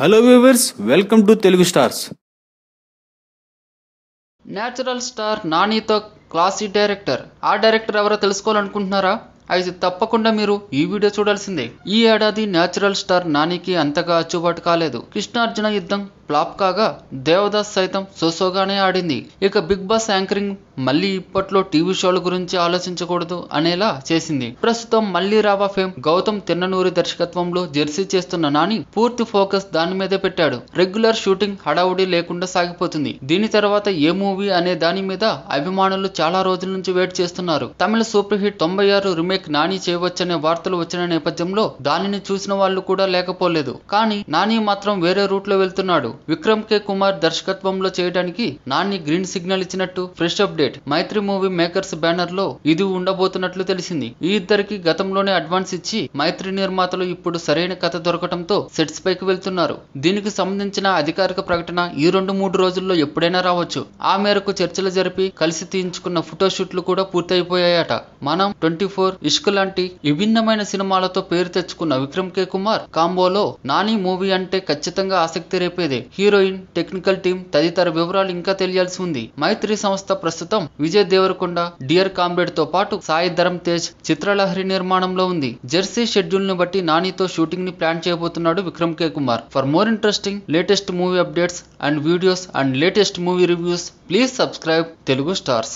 hello viewers welcome to Telugu stars natural star నానితో classy director ఆ director ఎవరో తెలుసుకోవాలనుకుంటున్నారా అయితే తప్పకుండా మీరు ఈ వీడియో చూడాల్సిందే ఈ ఏడాది న్యాచురల్ స్టార్ నానికి అంతగా అచ్చుబాటు కాలేదు కృష్ణార్జున యుద్ధం ప్లాప్ కాగా దేవదాస్ సైతం సోసోగానే ఆడింది ఇక బిగ్ బాస్ యాంకరింగ్ మళ్ళీ ఇప్పట్లో టీవీ షోల గురించి ఆలోచించకూడదు అనేలా చేసింది ప్రస్తుతం మళ్ళీ రావా ఫేమ్ గౌతమ్ తిన్ననూరి దర్శకత్వంలో జెర్సీ చేస్తున్న నాని పూర్తి ఫోకస్ దాని మీదే పెట్టాడు రెగ్యులర్ షూటింగ్ హడావుడి లేకుండా సాగిపోతుంది దీని తర్వాత ఏ మూవీ అనే దాని మీద అభిమానులు చాలా రోజుల నుంచి వెయిట్ చేస్తున్నారు తమిళ సూపర్ హిట్ తొంభై ఆరు రీమేక్ నాని చేయవచ్చనే వార్తలు వచ్చిన నేపథ్యంలో దానిని చూసిన వాళ్ళు కూడా లేకపోలేదు కానీ నాని మాత్రం వేరే రూట్ లో వెళ్తున్నాడు విక్రమ్ కే కుమార్ దర్శకత్వంలో చేయడానికి నాని గ్రీన్ సిగ్నల్ ఇచ్చినట్టు fresh update Mythri movie makers banner లో ఇది ఉండబోతున్నట్లు తెలిసింది ఈ ఇద్దరికి గతంలోనే అడ్వాన్స్ ఇచ్చి మైత్రి నిర్మాతలు ఇప్పుడు సరైన కథ దొరకడంతో సెట్స్ పైకి వెళ్తున్నారు దీనికి సంబంధించిన అధికారిక ప్రకటన ఈ రెండు మూడు రోజుల్లో ఎప్పుడైనా రావచ్చు ఆ మేరకు చర్చలు జరిపి కలిసి తీయించుకున్న ఫోటో ఫోటోషూట్లు కూడా పూర్తయిపోయాయట మనం ట్వంటీ ఫోర్ ఇష్క్ లాంటి విభిన్నమైన సినిమాలతో పేరు తెచ్చుకున్న విక్రమ్ కే కుమార్ కాంబోలో నాని మూవీ అంటే ఖచ్చితంగా ఆసక్తి రేపేదే హీరోయిన్ టెక్నికల్ టీం తదితర వివరాలు ఇంకా తెలియాల్సి ఉంది మైత్రి సంస్థ ప్రస్తుతం విజయ్ దేవరకొండ డియర్ కామ్రేడ్ తో పాటు సాయి ధరం తేజ్ చిత్రలహరి నిర్మాణంలో ఉంది జెర్సీ షెడ్యూల్ ని బట్టి నానితో షూటింగ్ ని ప్లాన్ చేయబోతున్నాడు Vikram K Kumar for more interesting latest movie updates and videos and latest movie reviews please subscribe Telugu stars